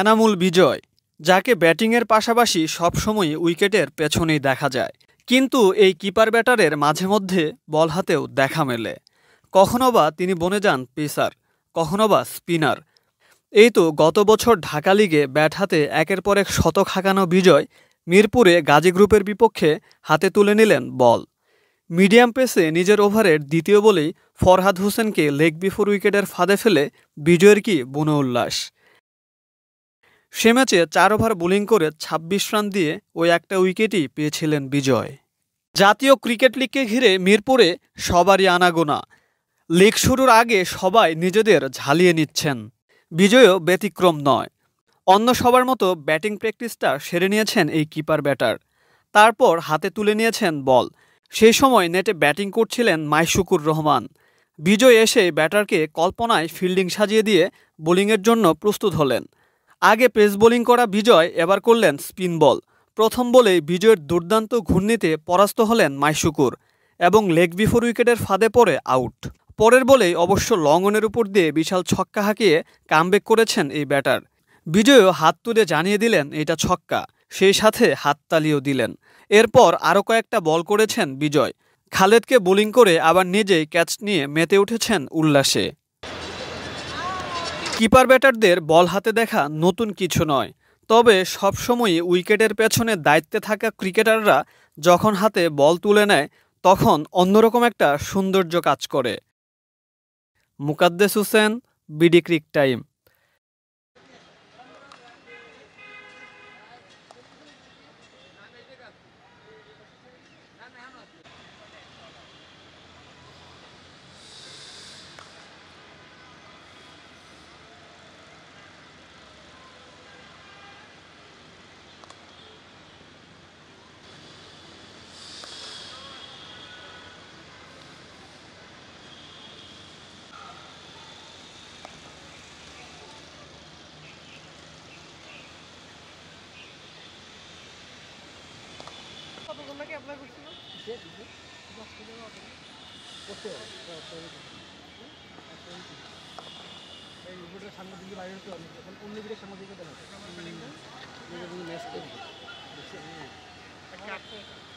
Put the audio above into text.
এনামুল বিজয় যাকে ব্যাটিংয়ের পাশাপাশি সবসময় উইকেটের পেছনেই দেখা যায় কিন্তু এই কিপার ব্যাটারের মাঝে মধ্যে বল হাতেও দেখা মেলে কখনো বা তিনি বনে যান পেসার কখনো বা স্পিনার এই তো গত বছর ঢাকা লিগে ব্যাট হাতে একের পর এক শতক হাঁকানো বিজয় মিরপুরে গাজী গ্রুপের বিপক্ষে হাতে তুলে নিলেন বল মিডিয়াম পেসে নিজের ওভারের দ্বিতীয় বলেই ফরহাদ হোসেনকে লেগ বিফোর উইকেটের ফাঁদে ফেলে বিজয়ের কি বুন উল্লাস সে ম্যাচে চার ওভার বোলিং করে ২৬ রান দিয়ে ওই একটা উইকেটই পেয়েছিলেন বিজয় জাতীয় ক্রিকেট লিগকে ঘিরে মিরপুরে সবারই আনাগোনা লিগ শুরুর আগে সবাই নিজেদের ঝালিয়ে নিচ্ছেন বিজয়ও ব্যতিক্রম নয় অন্য সবার মতো ব্যাটিং প্র্যাকটিসটা সেরে নিয়েছেন এই কিপার ব্যাটার তারপর হাতে তুলে নিয়েছেন বল সেই সময় নেটে ব্যাটিং করছিলেন মাইশুকুর রহমান বিজয় এসে ব্যাটারকে কল্পনায় ফিল্ডিং সাজিয়ে দিয়ে বোলিংয়ের জন্য প্রস্তুত হলেন আগে পেস বোলিং করা বিজয় এবার করলেন স্পিন বল প্রথম বলে বিজয়ের দুর্দান্ত ঘূর্ণিতে পরাস্ত হলেন মাইশুকুর এবং লেগ বিফোর উইকেটের ফাঁদে পড়ে আউট পরের বলেই অবশ্য লঙ্গনের উপর দিয়ে বিশাল ছক্কা হাঁকিয়ে কামব্যাক করেছেন এই ব্যাটার বিজয়ও হাত তুলে জানিয়ে দিলেন এটা ছক্কা সেই সাথে হাততালিও দিলেন এরপর আরও কয়েকটা বল করেছেন বিজয় খালেদকে বোলিং করে আবার নিজেই ক্যাচ নিয়ে মেতে উঠেছেন উল্লাসে কিপার ব্যাটারদের বল হাতে দেখা নতুন কিছু নয় তবে সবসময়ই উইকেটের পেছনে দায়িত্বে থাকা ক্রিকেটাররা যখন হাতে বল তুলে নেয় তখন অন্যরকম একটা সৌন্দর্য কাজ করে Mukaddes Hossain BD Cric Time কতজন নাকি অ্যাপ্লাই করছিল এই রিপোর্টের সাংবাদিক বাইরে হতে অনেক এখন অন্য বিটের সাংবাদিকতা না